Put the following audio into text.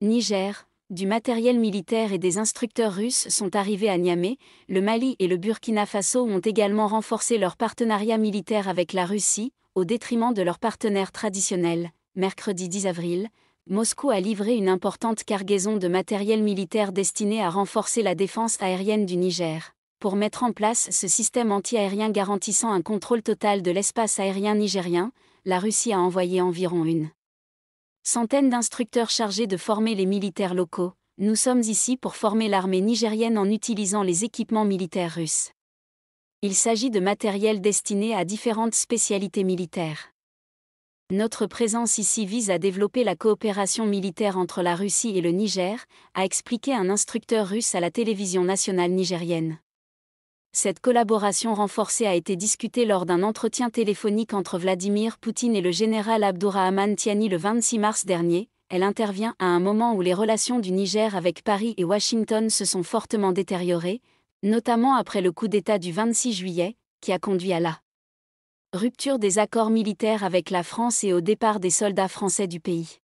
Niger, du matériel militaire et des instructeurs russes sont arrivés à Niamey, le Mali et le Burkina Faso ont également renforcé leur partenariat militaire avec la Russie, au détriment de leurs partenaires traditionnels. Mercredi 10 avril, Moscou a livré une importante cargaison de matériel militaire destiné à renforcer la défense aérienne du Niger. Pour mettre en place ce système antiaérien garantissant un contrôle total de l'espace aérien nigérien, la Russie a envoyé environ une centaines d'instructeurs chargés de former les militaires locaux, nous sommes ici pour former l'armée nigérienne en utilisant les équipements militaires russes. Il s'agit de matériel destiné à différentes spécialités militaires. Notre présence ici vise à développer la coopération militaire entre la Russie et le Niger, a expliqué un instructeur russe à la télévision nationale nigérienne cette collaboration renforcée a été discutée lors d'un entretien téléphonique entre Vladimir Poutine et le général Abdourahman Tiani le 26 mars dernier. Elle intervient à un moment où les relations du Niger avec Paris et Washington se sont fortement détériorées, notamment après le coup d'État du 26 juillet, qui a conduit à la rupture des accords militaires avec la France et au départ des soldats français du pays.